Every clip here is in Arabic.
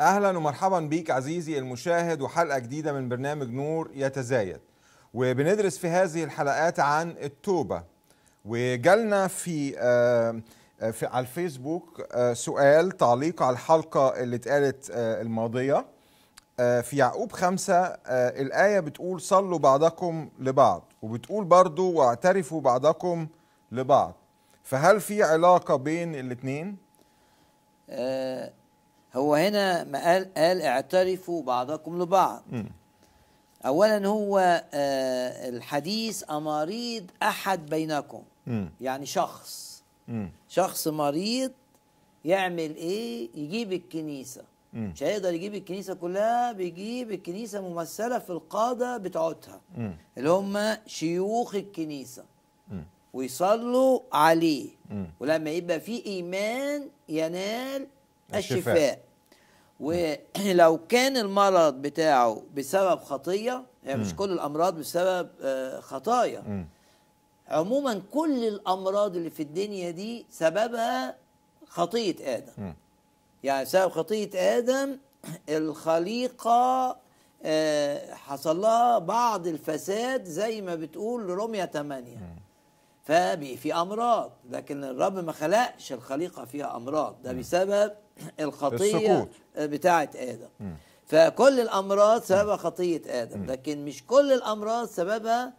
اهلا ومرحبا بيك عزيزي المشاهد وحلقه جديده من برنامج نور يتزايد وبندرس في هذه الحلقات عن التوبه وجالنا في آه، في على الفيسبوك آه، سؤال تعليق على الحلقه اللي اتقالت آه، الماضيه في يعقوب خمسة الآية بتقول صلوا بعضكم لبعض وبتقول برضو واعترفوا بعضكم لبعض فهل في علاقة بين الاثنين؟ هو هنا ما قال قال اعترفوا بعضكم لبعض م. اولا هو آه، الحديث امريض احد بينكم م. يعني شخص م. شخص مريض يعمل ايه يجيب الكنيسه مش هيقدر يجيب الكنيسه كلها بيجيب الكنيسه ممثله في القاده بتوعتها اللي هم شيوخ الكنيسه ويصلوا عليه ولما يبقى في ايمان ينال الشفاء, ولو كان المرض بتاعه بسبب خطية هي يعني مش كل الأمراض بسبب آه، خطايا عموما كل الأمراض اللي في الدنيا دي سببها خطية آدم يعني بسبب خطية آدم الخليقة آه، حصل لها بعض الفساد زي ما بتقول رمية 8 ففي امراض لكن الرب ما خلقش الخليقه فيها امراض ده بسبب الخطيه بتاعه ادم م. فكل الامراض سببها خطيه ادم م. لكن مش كل الامراض سببها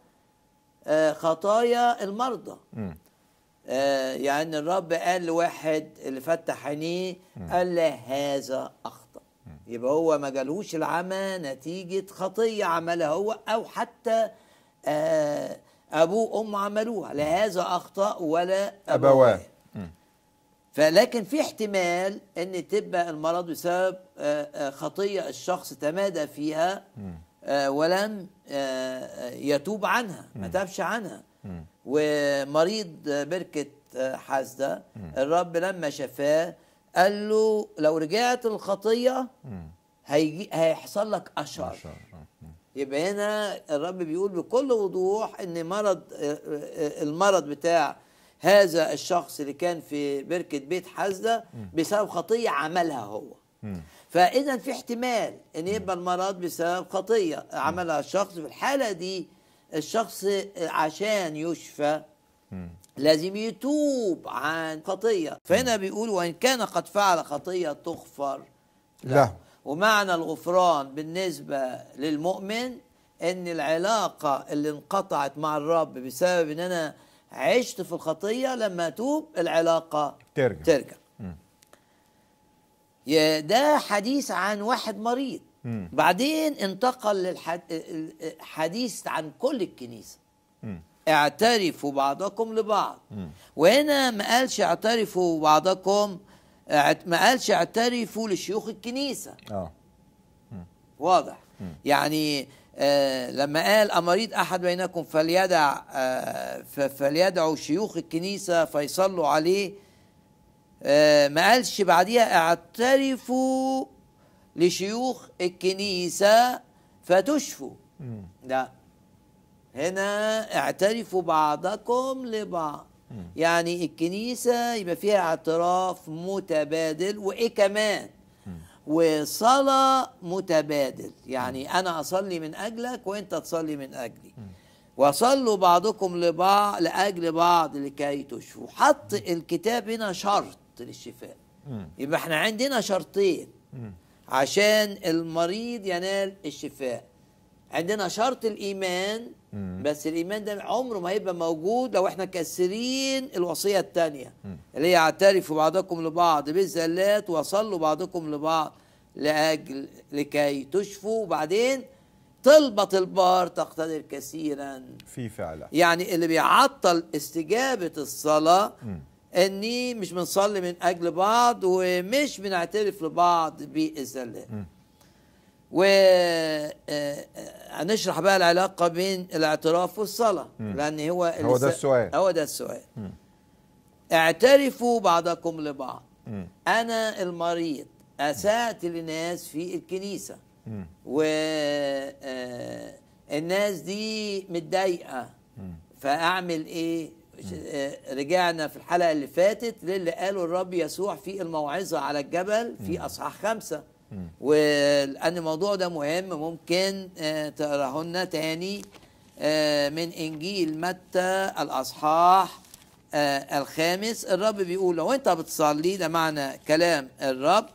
آه، خطايا المرضى م. آه، يعني الرب قال لواحد اللي فتح عينيه قال له هذا اخطا يبقى هو ما جالهوش العمى نتيجه خطيه عملها هو او حتى آه ابوه ام عملوها لهذا اخطاء ولا ابواه فلكن في احتمال ان تبقى المرض بسبب آه، آه، خطيه الشخص تمادى فيها آه، ولم يتوب عنها ما تابش عنها ومريض بركه حاسده الرب لما شفاه قال له لو رجعت الخطيه هيجي هيحصل لك اشر يبقى هنا الرب بيقول بكل وضوح ان مرض المرض بتاع هذا الشخص اللي كان في بركة بيت حزدة بسبب خطية عملها هو فإذا في احتمال أن يبقى المرض بسبب خطية عملها الشخص في الحالة دي الشخص عشان يشفى لازم يتوب عن خطية فهنا بيقول وإن كان قد فعل خطية تغفر له ومعنى الغفران بالنسبة للمؤمن ان العلاقة اللي انقطعت مع الرب بسبب ان انا عشت في الخطية لما اتوب العلاقة ترجع ترجع يا ده حديث عن واحد مريض مم. بعدين انتقل للحديث عن كل الكنيسة مم. اعترفوا بعضكم لبعض مم. وهنا ما قالش اعترفوا بعضكم ما قالش اعترفوا لشيوخ الكنيسة اه واضح م. يعني آه لما قال أمريض أحد بينكم فليدع آه فليدعوا شيوخ الكنيسة فيصلوا عليه آه ما قالش بعديها اعترفوا لشيوخ الكنيسة فتشفوا لا هنا اعترفوا بعضكم لبعض يعني الكنيسة يبقى فيها اعتراف متبادل وإيه كمان وصلاة متبادل يعني أنا أصلي من أجلك وأنت تصلي من أجلي وصلوا بعضكم لبعض لأجل بعض لكي تشفوا حط الكتاب هنا شرط للشفاء يبقى احنا عندنا شرطين عشان المريض ينال الشفاء عندنا شرط الايمان بس الايمان ده عمره ما هيبقى موجود لو احنا كسرين الوصيه الثانيه اللي هي اعترفوا بعضكم لبعض بالزلات وصلوا بعضكم لبعض لاجل لكي تشفوا وبعدين طلبة البار تقتدر كثيرا في فعلا يعني اللي بيعطل استجابة الصلاة م. اني مش بنصلي من اجل بعض ومش بنعترف لبعض بالزلات و آه، آه، هنشرح بقى العلاقة بين الاعتراف والصلاة مم. لأن هو هو ده السؤال هو ده السؤال مم. اعترفوا بعضكم لبعض مم. أنا المريض أساءت لناس في الكنيسة والناس آه، دي متضايقة فأعمل إيه؟ آه، رجعنا في الحلقة اللي فاتت للي قاله الرب يسوع في الموعظة على الجبل في أصحاح خمسة ولان الموضوع ده مهم ممكن آه، تقراه لنا تاني آه، من انجيل متى الاصحاح آه، الخامس الرب بيقول لو انت بتصلي ده معنى كلام الرب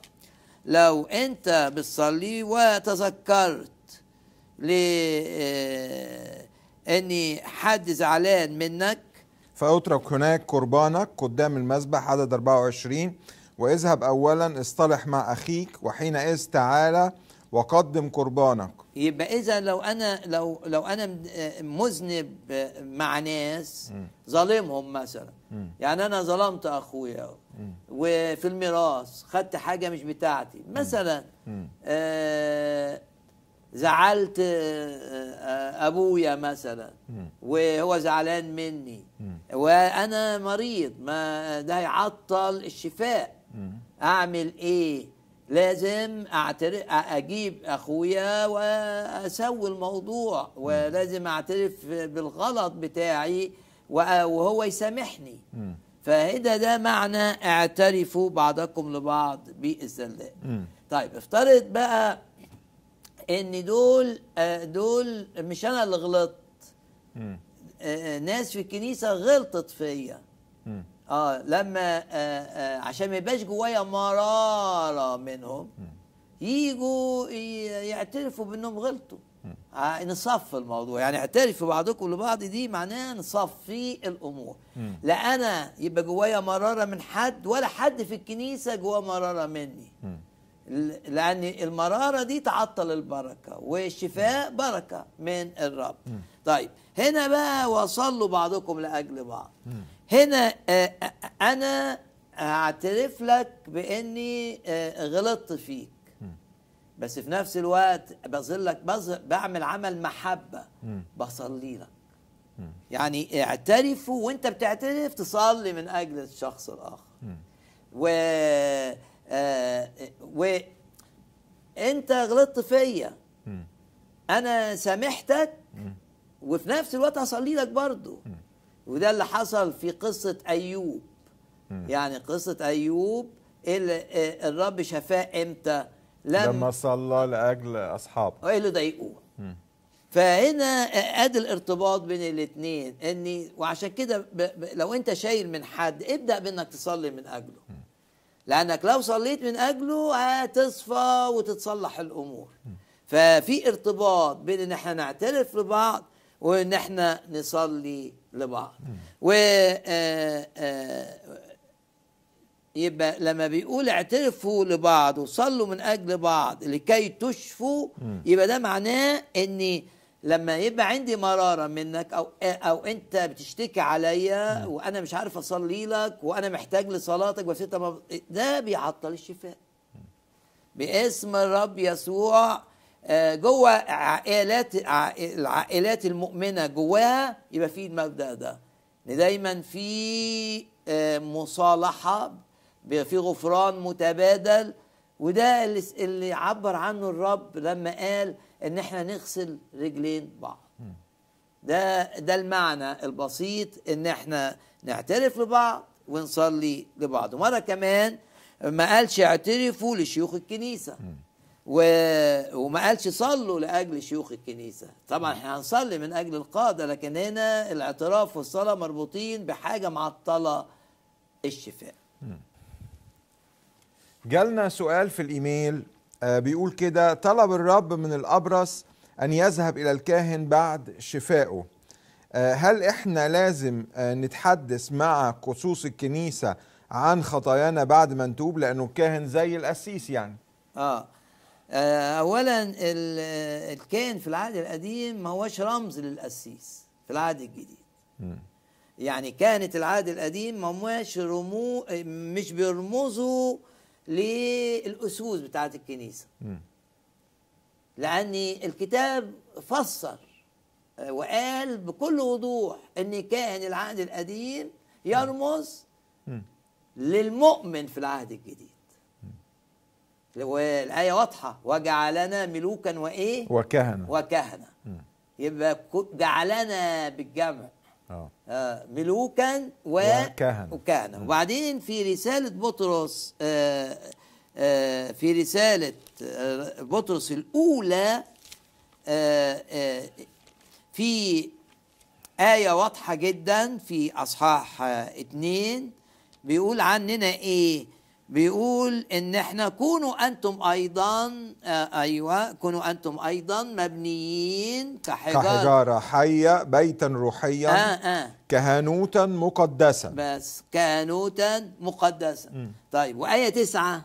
لو انت بتصلي وتذكرت ل اني حد زعلان منك فاترك هناك قربانك قدام المذبح عدد 24 واذهب أولا اصطلح مع أخيك وحينئذ تعالى وقدم قربانك يبقى إذا لو أنا لو لو أنا مذنب مع ناس ظالمهم مثلا م. يعني أنا ظلمت أخويا وفي الميراث خدت حاجة مش بتاعتي مثلا آه زعلت آه، آه، ابويا مثلا وهو زعلان مني وانا مريض ما ده هيعطل الشفاء اعمل ايه لازم أعترف اجيب اخويا واسوي الموضوع ولازم اعترف بالغلط بتاعي وهو يسامحني فهذا ده معنى اعترفوا بعضكم لبعض بالزلات طيب افترض بقى ان دول دول مش انا اللي غلطت آه، ناس في الكنيسه غلطت فيا اه لما آه آه عشان ما يبقاش جوايا مراره منهم يجوا يعترفوا بانهم غلطوا آه نصفي الموضوع يعني اعترفوا بعضكم لبعض دي معناها نصفي الامور لا انا يبقى جوايا مراره من حد ولا حد في الكنيسه جواه مراره مني لان المراره دي تعطل البركه والشفاء بركه من الرب مم. طيب هنا بقى وصلوا بعضكم لاجل بعض هنا آه، آه، انا اعترف لك باني آه، غلطت فيك بس في نفس الوقت بظلك بعمل عمل محبه بصلي لك يعني اعترفوا وانت بتعترف تصلي من اجل الشخص الاخر و و انت غلطت فيا انا سامحتك وفي نفس الوقت هصلي لك برضه وده اللي حصل في قصة أيوب مم. يعني قصة أيوب اللي آه، الرب شفاه إمتى لما, لما صلى لأجل أصحابه آه، وإيه اللي ضايقوه فهنا آه، ادي الارتباط بين الاثنين اني وعشان كده لو انت شايل من حد ابدا بانك تصلي من اجله لانك لو صليت من اجله هتصفى وتتصلح الامور ففي ارتباط بين ان احنا نعترف لبعض وان احنا نصلي لبعض و آه، آه، يبقى لما بيقول اعترفوا لبعض وصلوا من اجل بعض لكي تشفوا يبقى ده معناه ان لما يبقى عندي مراره منك او او انت بتشتكي عليا وانا مش عارف اصلي لك وانا محتاج لصلاتك بس انت ده بيعطل الشفاء باسم الرب يسوع آه، جوه عائلات العائلات المؤمنه جواها يبقى في المبدا ده ان دايما في آه، مصالحه في غفران متبادل وده اللي عبر عنه الرب لما قال ان احنا نغسل رجلين بعض ده ده المعنى البسيط ان احنا نعترف لبعض ونصلي لبعض ومره كمان ما قالش اعترفوا لشيوخ الكنيسه و... وما قالش صلوا لاجل شيوخ الكنيسه طبعا احنا هنصلي من اجل القاده لكن هنا الاعتراف والصلاه مربوطين بحاجه معطله الشفاء جالنا سؤال في الايميل آه، بيقول كده طلب الرب من الابرص ان يذهب الى الكاهن بعد شفائه آه، هل احنا لازم آه، نتحدث مع قصوص الكنيسه عن خطايانا بعد ما نتوب لانه الكاهن زي القسيس يعني اه آه، اولا الكائن في العهد القديم ما هوش رمز للقسيس في العهد الجديد يعني كانت العهد القديم ما هوش رمو مش بيرمزوا للاسوس بتاعه الكنيسه لان الكتاب فسر آه، وقال بكل وضوح ان كاهن العهد القديم يرمز للمؤمن في العهد الجديد والايه واضحه وجعلنا ملوكا وايه وكهنه وكهنه يبقى جعلنا بالجمع أوه. آه ملوكا و... وكهنه وكهنه وبعدين في رساله بطرس آه، آه، في رساله آه، بطرس الاولى في آية واضحة جدا في أصحاح اتنين بيقول عننا إيه بيقول ان احنا كونوا انتم ايضا آه ايوه كونوا انتم ايضا مبنيين كحجاره كحجاره حيه بيتا روحيا آه آه. كهنوتا مقدسا بس كهنوتا مقدسا م. طيب وايه تسعه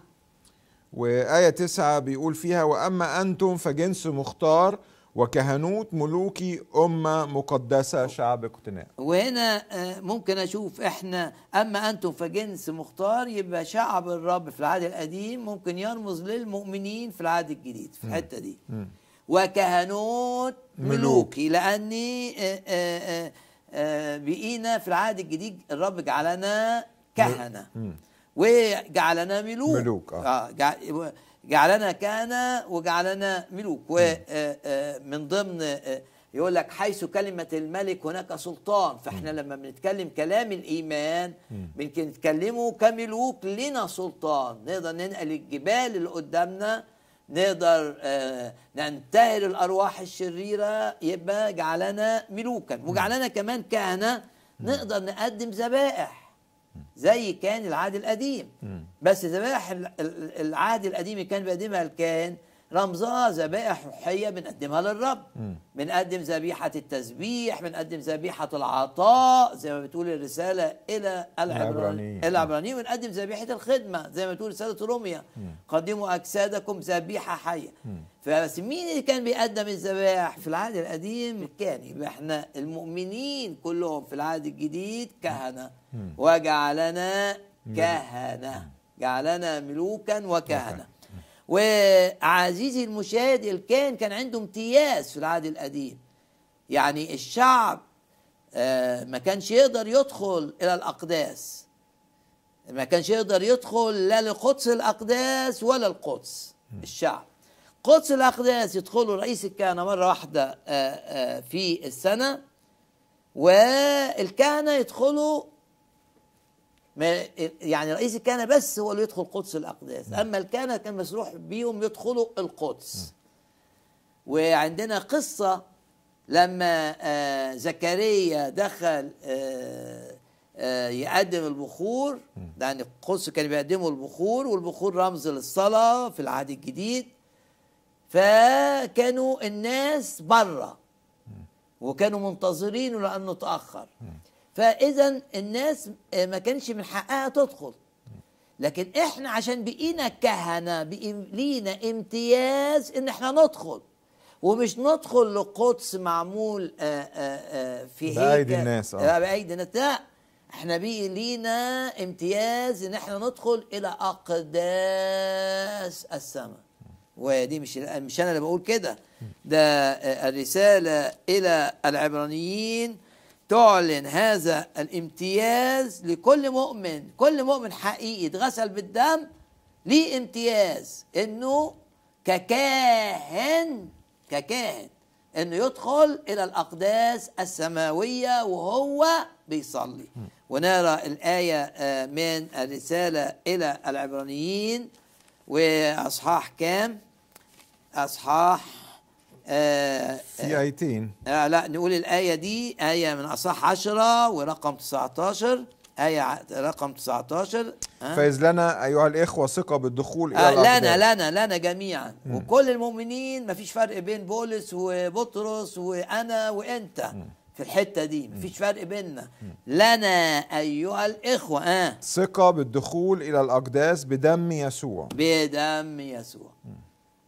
وايه تسعه بيقول فيها واما انتم فجنس مختار وكهنوت ملوكي أمة مقدسة شعب اقتناء وهنا آه، ممكن أشوف إحنا أما أنتم فجنس مختار يبقى شعب الرب في العهد القديم ممكن يرمز للمؤمنين في العهد الجديد في الحتة دي م. وكهنوت ملوكي لأني آه، آه، بقينا في العهد الجديد الرب جعلنا كهنة وجعلنا ملوك, ملوك آه. آه جعلنا كهنة وجعلنا ملوك ومن آه، آه، ضمن آه، يقول لك حيث كلمة الملك هناك سلطان فاحنا لما بنتكلم كلام الإيمان ممكن نتكلمه كملوك لنا سلطان نقدر ننقل الجبال اللي قدامنا نقدر ننتهر الأرواح الشريرة يبقى جعلنا ملوكا وجعلنا كمان كهنة نقدر نقدم ذبائح زي كان العهد القديم بس ذبائح العهد القديم كان بيقدمها الكاهن رمزها ذبائح روحيه بنقدمها للرب بنقدم ذبيحه التسبيح بنقدم ذبيحه العطاء زي ما بتقول الرساله الى العبرانيين العبرانيين بنقدم ذبيحه الخدمه زي ما بتقول رساله روميا قدموا اجسادكم ذبيحه حيه فبس مين اللي كان بيقدم الذبائح في العهد القديم كان يبقى احنا المؤمنين كلهم في العهد الجديد كهنه وجعلنا كهنه جعلنا ملوكا وكهنه وعزيزي المشاهد الكاهن كان عنده امتياز في العهد القديم يعني الشعب آه، ما كانش يقدر يدخل إلى الأقداس ما كانش يقدر يدخل لا لقدس الأقداس ولا القدس الشعب قدس الأقداس يدخله رئيس الكهنة مرة واحدة آه، آه، في السنة والكهنة يدخلوا ما يعني رئيس الكهنه بس هو اللي يدخل قدس الاقداس نعم. اما الكهنه كان مسروح بيهم يدخلوا القدس نعم. وعندنا قصه لما آه، زكريا دخل آه، آه، يقدم البخور نعم. يعني القدس كان بيقدموا البخور والبخور رمز للصلاه في العهد الجديد فكانوا الناس بره وكانوا منتظرينه لانه تاخر فاذا الناس آه، ما كانش من حقها تدخل لكن احنا عشان بقينا كهنه لينا امتياز ان احنا ندخل ومش ندخل لقدس معمول آآ آه، آآ آه، في بايدي الناس اه بايدي الناس لا احنا بقي لينا امتياز ان احنا ندخل الى اقداس السماء ودي مش مش انا اللي بقول كده ده الرساله الى العبرانيين تعلن هذا الامتياز لكل مؤمن كل مؤمن حقيقي اتغسل بالدم ليه امتياز انه ككاهن ككاهن انه يدخل الى الاقداس السماويه وهو بيصلي ونرى الايه آه، من الرساله الى العبرانيين واصحاح كام اصحاح في آه، آه، آيتين آه لا نقول الآية دي آية من أصح عشرة ورقم 19 آية رقم 19 آه فإذ لنا أيها الإخوة ثقة بالدخول إلى آه لنا لنا لنا جميعا م. وكل المؤمنين مفيش فرق بين بولس وبطرس وأنا وأنت م. في الحتة دي مفيش فرق بيننا لنا أيها الإخوة آه ثقة بالدخول إلى الأقداس بدم يسوع بدم يسوع م.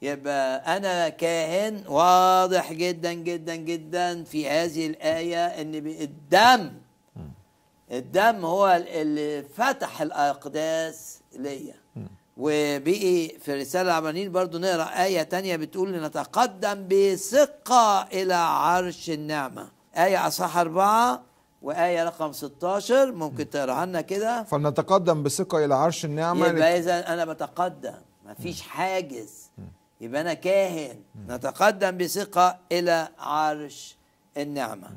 يبقى أنا كاهن واضح جدا جدا جدا في هذه الآية أن الدم الدم هو اللي فتح الأقداس ليا وبقي في رسالة العبرانيين برضو نقرأ آية تانية بتقول لنتقدم بثقة إلى عرش النعمة آية أصح أربعة وآية رقم 16 ممكن تقرأها لنا كده فلنتقدم بثقة إلى عرش النعمة يبقى إذا أنا بتقدم مفيش حاجز يبقى أنا كاهن نتقدم بثقة إلى عرش النعمة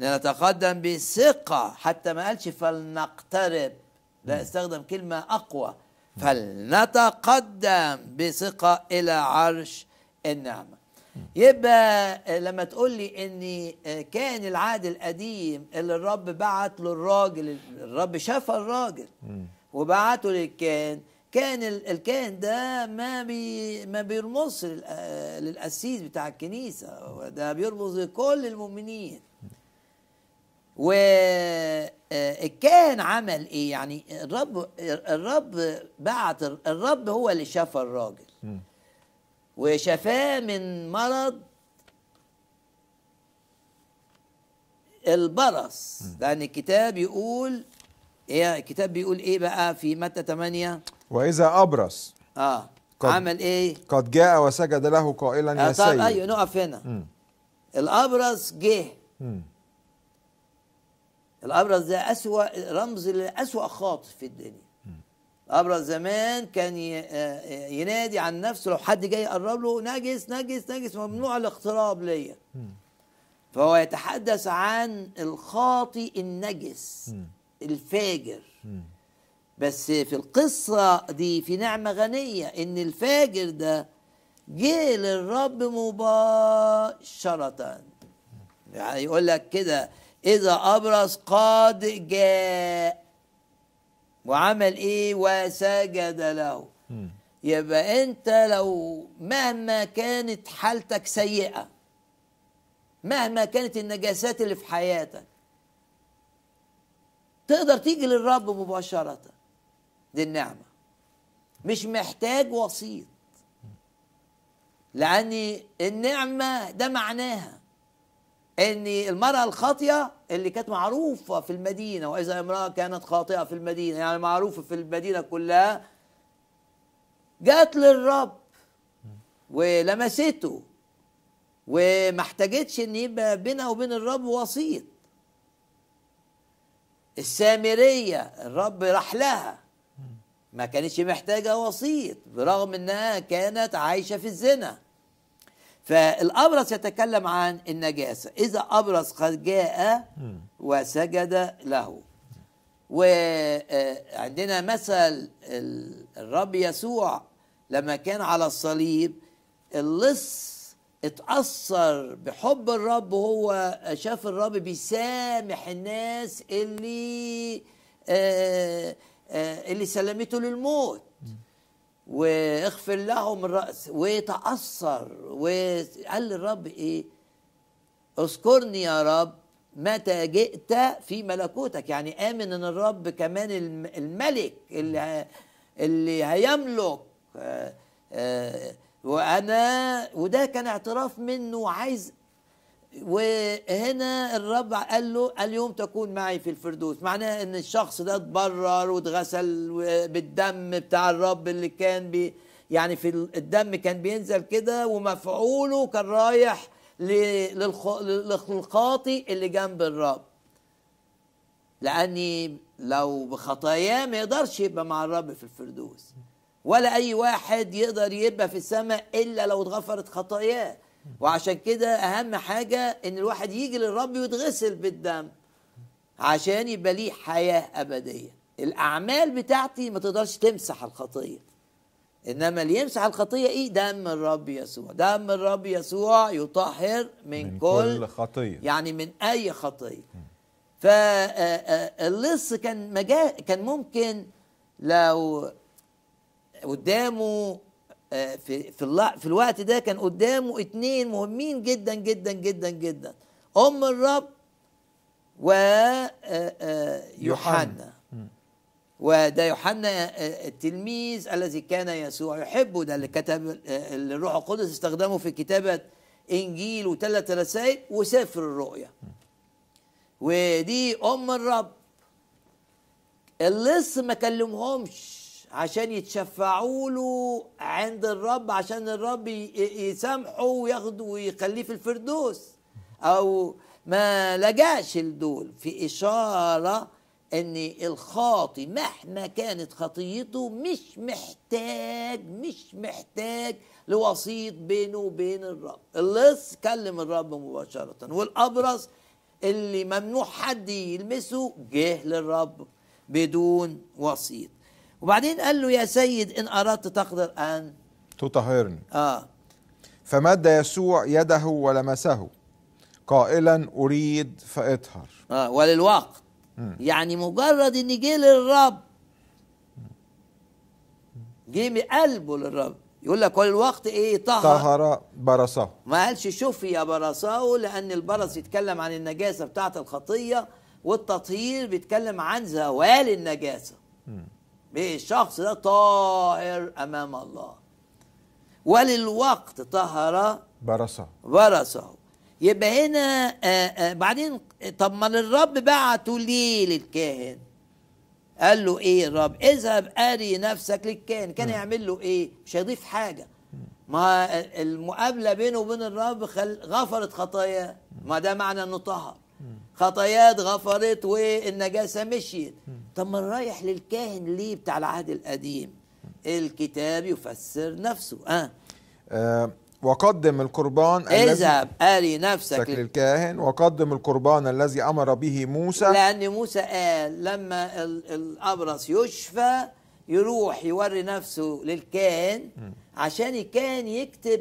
نتقدم بثقة حتى ما قالش فلنقترب لا استخدم كلمة أقوى فلنتقدم بثقة إلى عرش النعمة يبقى لما تقول لي ان كان العهد القديم اللي الرب بعت له الراجل الرب شفى الراجل وبعته للكاهن كان الكاهن ده ما بي ما بيرمز للقسيس بتاع الكنيسه ده بيرمز لكل المؤمنين والكاهن عمل ايه يعني الرب الرب بعت الرب هو اللي شفى الراجل وشفاه من مرض البرص لان الكتاب يقول ايه الكتاب بيقول ايه بقى في متى 8 واذا ابرص اه عمل ايه قد جاء وسجد له قائلا آه يا طيب، سيد ايوه نقف هنا الابرص جه الابرص ده اسوا رمز لاسوا خاطر في الدنيا الابرص زمان كان آه، آه، ينادي عن نفسه لو حد جاي يقرب له نجس نجس نجس ممنوع الاقتراب ليا فهو يتحدث عن الخاطي النجس الفاجر بس في القصة دي في نعمة غنية إن الفاجر ده جه للرب مباشرة يعني يقول لك كده إذا أبرز قاد جاء وعمل إيه وسجد له يبقى أنت لو مهما كانت حالتك سيئة مهما كانت النجاسات اللي في حياتك تقدر تيجي للرب مباشرة دي النعمة مش محتاج وسيط لأن النعمة ده معناها ان المرأة الخاطئة اللي كانت معروفة في المدينة وإذا امرأة كانت خاطئة في المدينة يعني معروفة في المدينة كلها جات للرب ولمسته وما احتاجتش ان يبقى بينها وبين الرب وسيط السامرية الرب راح لها ما كانتش محتاجة وسيط برغم أنها كانت عايشة في الزنا فالأبرص يتكلم عن النجاسة إذا أبرص قد جاء وسجد له وعندنا مثل الرب يسوع لما كان على الصليب اللص اتأثر بحب الرب وهو شاف الرب بيسامح الناس اللي آه آه، اللي سلمته للموت واغفر لهم الرأس وتأثر وقال للرب إيه اذكرني يا رب متى جئت في ملكوتك يعني آمن أن الرب كمان الملك اللي اللي هيملك آه، آه، وأنا وده كان اعتراف منه عايز وهنا الرب قال له اليوم تكون معي في الفردوس معناها ان الشخص ده اتبرر واتغسل بالدم بتاع الرب اللي كان بي يعني في الدم كان بينزل كده ومفعوله كان رايح للخاطي اللي جنب الرب لاني لو بخطاياه ما يقدرش يبقى مع الرب في الفردوس ولا اي واحد يقدر يبقى في السماء الا لو اتغفرت خطاياه وعشان كده اهم حاجه ان الواحد يجي للرب ويتغسل بالدم عشان يبقى ليه حياه ابديه الاعمال بتاعتي ما تقدرش تمسح الخطيه انما اللي يمسح الخطيه ايه دم الرب يسوع دم الرب يسوع يطهر من, من كل, كل خطيه يعني من اي خطيه فاللص آه، آه، كان مجا كان ممكن لو قدامه آه، في في في الوقت ده كان قدامه اتنين مهمين جدا جدا جدا جدا ام الرب و آه، آه، يوحنا وده يوحنا التلميذ الذي كان يسوع يحبه ده اللي كتب اللي الروح القدس استخدمه في كتابه انجيل وثلاث رسائل وسفر الرؤيا ودي ام الرب اللص ما كلمهمش عشان يتشفعوا له عند الرب عشان الرب يسامحه وياخده ويخليه في الفردوس او ما لجاش لدول في اشاره ان الخاطي مهما كانت خطيته مش محتاج مش محتاج لوسيط بينه وبين الرب اللص كلم الرب مباشره والابرص اللي ممنوع حد يلمسه جه للرب بدون وسيط وبعدين قال له يا سيد إن أردت تقدر أن تطهرني آه فمد يسوع يده ولمسه قائلا أريد فاطهر آه وللوقت م. يعني مجرد إن جه للرب جه بقلبه للرب يقول لك وللوقت ايه طهر طهر برصه ما قالش شفي برصه لان البرص يتكلم عن النجاسه بتاعه الخطيه والتطهير بيتكلم عن زوال النجاسه م. الشخص ده طاهر أمام الله وللوقت طهر برصه برصه يبقى هنا آآ آه، آآ آه، بعدين طب ما الرب بعته ليه للكاهن قال له ايه الرب اذهب اري نفسك للكاهن كان يعمل له ايه مش هيضيف حاجه ما المقابله بينه وبين الرب خل... غفرت خطاياه ما ده معنى انه طهر خطايات غفرت والنجاسه مشيت طب ما رايح للكاهن ليه بتاع العهد القديم الكتاب يفسر نفسه اه, آه وقدم القربان اذهب اري نفسك للكاهن وقدم القربان الذي امر به موسى لان موسى قال لما الابرص يشفى يروح يوري نفسه للكاهن عشان الكاهن يكتب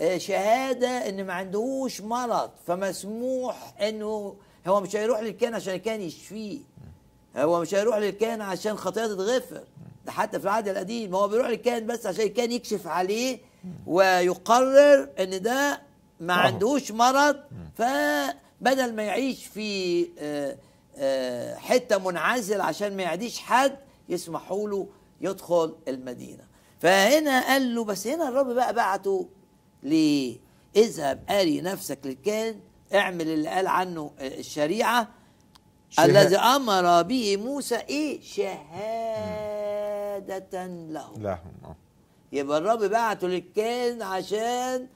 آه، شهاده ان ما عندهوش مرض فمسموح انه هو مش هيروح للكان عشان الكان يشفيه هو مش هيروح للكان عشان خطيئه تتغفر ده حتى في العهد القديم هو بيروح للكان بس عشان الكان يكشف عليه ويقرر ان ده ما عندهوش مرض فبدل ما يعيش في آه، آه، حته منعزل عشان ما يعديش حد يسمحوا له يدخل المدينه فهنا قال له بس هنا الرب بقى بعته ليه اذهب اري نفسك للكاهن اعمل اللي قال عنه الشريعة شهاد. الذي أمر به موسى إيه شهادة لهم. لهم آه. يبقى الرب بعته للكاهن عشان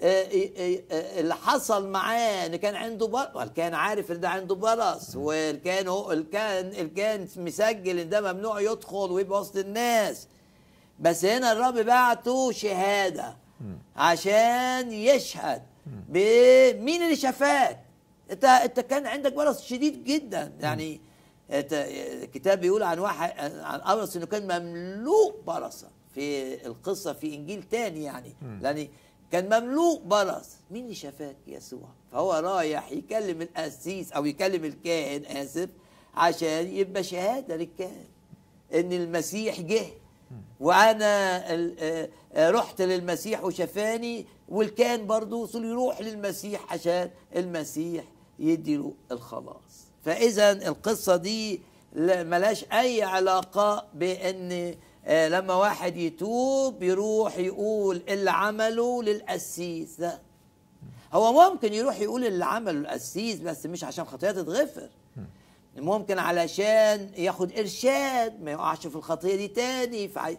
آه، آه، اللي حصل معاه ان كان عنده برص والكان عارف ان ده عنده برص والكان هو الكان الكان مسجل ان ده ممنوع يدخل ويبقى وسط الناس بس هنا الرب بعته شهاده عشان يشهد بمين اللي شفاك انت انت كان عندك مرض شديد جدا يعني الكتاب بيقول عن واحد عن ابرص انه كان مملوء برصه في القصه في انجيل تاني يعني يعني كان مملوء برص مين اللي شفاك يسوع فهو رايح يكلم القسيس او يكلم الكاهن اسف عشان يبقى شهاده للكاهن ان المسيح جه وانا آه، آه، رحت للمسيح وشفاني والكان برضه يروح للمسيح عشان المسيح يديله الخلاص فاذا القصه دي ملاش اي علاقه بان آه، لما واحد يتوب يروح يقول اللي عمله للقسيس لا هو ممكن يروح يقول اللي عمله للقسيس بس مش عشان خطيئه تتغفر ممكن علشان ياخد ارشاد ما يقعش في الخطيه دي تاني آه،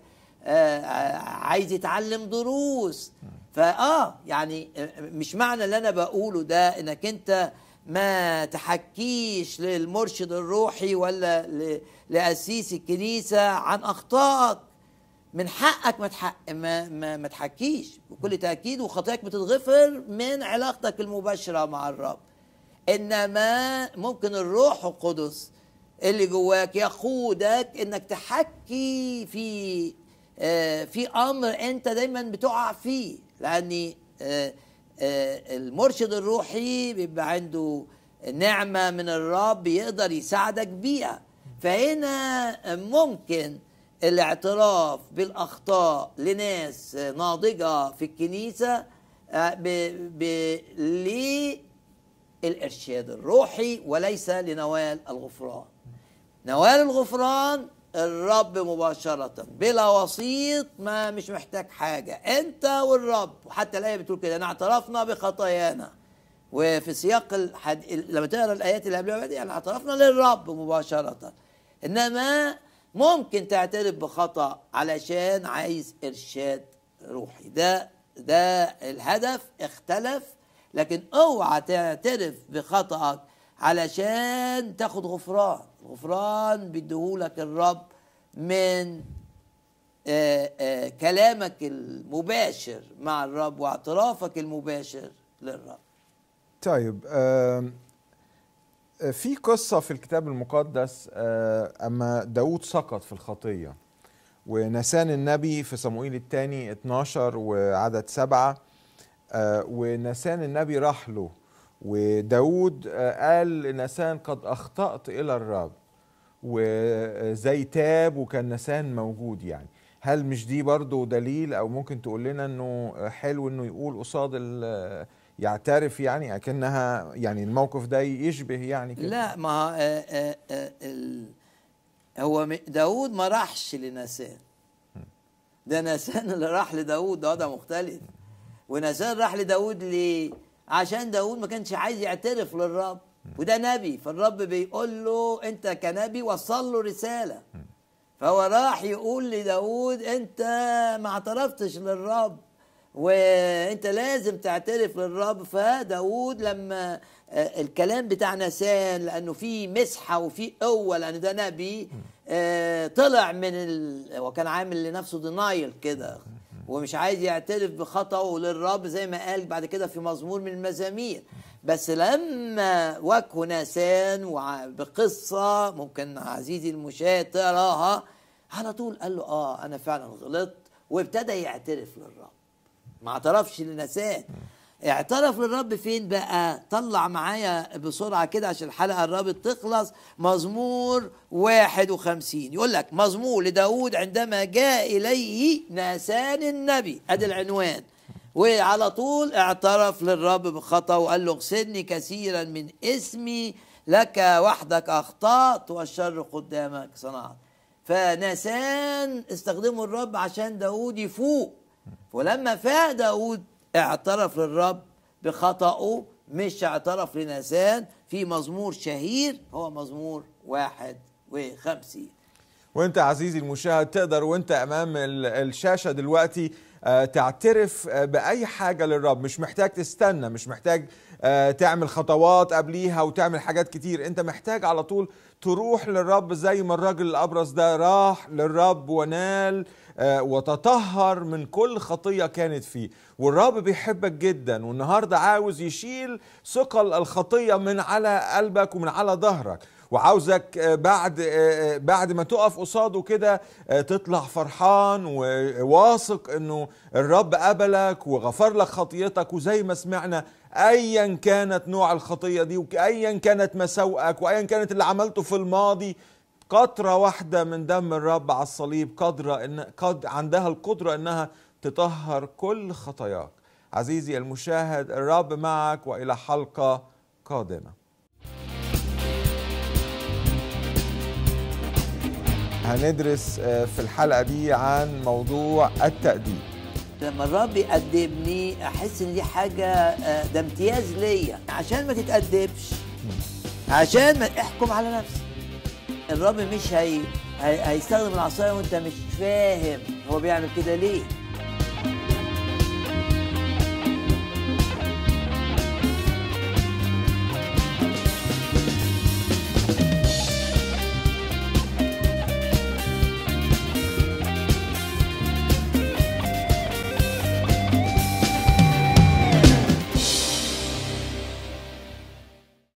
آه، عايز يتعلم دروس فاه يعني آه، مش معنى اللي انا بقوله ده انك انت ما تحكيش للمرشد الروحي ولا لاسيس الكنيسه عن اخطائك من حقك ما, تحق ما, ما, ما تحكيش بكل تاكيد وخطاياك بتتغفر من علاقتك المباشره مع الرب انما ممكن الروح القدس اللي جواك يقودك انك تحكي في آه، في امر انت دايما بتقع فيه لان آه، آه، المرشد الروحي بيبقى عنده نعمه من الرب يقدر يساعدك بيها فهنا ممكن الاعتراف بالاخطاء لناس ناضجه في الكنيسه ليه الإرشاد الروحي وليس لنوال الغفران نوال الغفران الرب مباشرة بلا وسيط ما مش محتاج حاجة أنت والرب وحتى الآية بتقول كده أنا اعترفنا بخطايانا وفي سياق الحد... لما تقرا الآيات اللي قبلها دي يعني اعترفنا للرب مباشرة إنما ممكن تعترف بخطأ علشان عايز إرشاد روحي ده ده الهدف اختلف لكن اوعى تعترف بخطأك علشان تاخد غفران غفران بيديهولك الرب من آآ آه، آآ آه، كلامك المباشر مع الرب واعترافك المباشر للرب طيب آه، في قصة في الكتاب المقدس أما داود سقط في الخطية ونسان النبي في صموئيل الثاني 12 وعدد سبعة آه، ونسان النبي راح له وداود آه، قال لنسان قد أخطأت إلى الرب وزي تاب وكان نسان موجود يعني هل مش دي برضو دليل أو ممكن تقول لنا أنه حلو أنه يقول قصاد آه، يعترف يعني اكنها يعني الموقف ده يشبه يعني كده لا ما آآ آآ آآ هو داود ما راحش لنسان ده نسان اللي راح لداود ده ده مختلف ونزال راح لداود ليه عشان داود ما كانش عايز يعترف للرب وده نبي فالرب بيقول له انت كنبي وصل له رساله فهو راح يقول لداود انت ما اعترفتش للرب وانت لازم تعترف للرب فداود لما آه، الكلام بتاع نسان لانه في مسحه وفي قوه لان ده نبي آه، طلع من ال... وكان عامل لنفسه دينايل كده ومش عايز يعترف بخطأه للرب زي ما قال بعد كده في مزمور من المزامير بس لما واجهه ناسان بقصة ممكن عزيزي المشاة تقراها على طول قال له اه انا فعلا غلطت وابتدى يعترف للرب ما اعترفش لناسان اعترف للرب فين بقى طلع معايا بسرعة كده عشان الحلقة الرابط تخلص مزمور 51 يقول لك مزمور لداود عندما جاء إليه ناسان النبي أدي العنوان وعلى طول اعترف للرب بخطأ وقال له اغسلني كثيرا من اسمي لك وحدك أخطأت والشر قدامك صنعت فناسان استخدمه الرب عشان داود يفوق ولما فاق داود اعترف للرب بخطأه مش اعترف لناسان في مزمور شهير هو مزمور واحد وخمسين وانت عزيزي المشاهد تقدر وانت امام الشاشة دلوقتي آه، تعترف آه، بأي حاجة للرب مش محتاج تستنى مش محتاج آه، تعمل خطوات قبليها وتعمل حاجات كتير انت محتاج على طول تروح للرب زي ما الراجل الأبرز ده راح للرب ونال آه، وتطهر من كل خطيه كانت فيه والرب بيحبك جدا والنهارده عاوز يشيل ثقل الخطيه من على قلبك ومن على ظهرك وعاوزك آه، بعد آه، بعد ما تقف قصاده كده تطلع فرحان وواثق انه الرب قبلك وغفر لك خطيتك وزي ما سمعنا ايا كانت نوع الخطيه دي وايا كانت مساوئك وايا كانت اللي عملته في الماضي قطرة واحدة من دم الرب على الصليب قدرة إن قد عندها القدرة إنها تطهر كل خطاياك عزيزي المشاهد الرب معك وإلى حلقة قادمة هندرس آه، في الحلقة دي عن موضوع التأديب لما الرب يقدمني أحس إن دي حاجة آه، ده امتياز ليا عشان ما تتأدبش عشان ما احكم على نفسي الرب مش هي... هي... هيستخدم العصايه وانت مش فاهم هو بيعمل كده ليه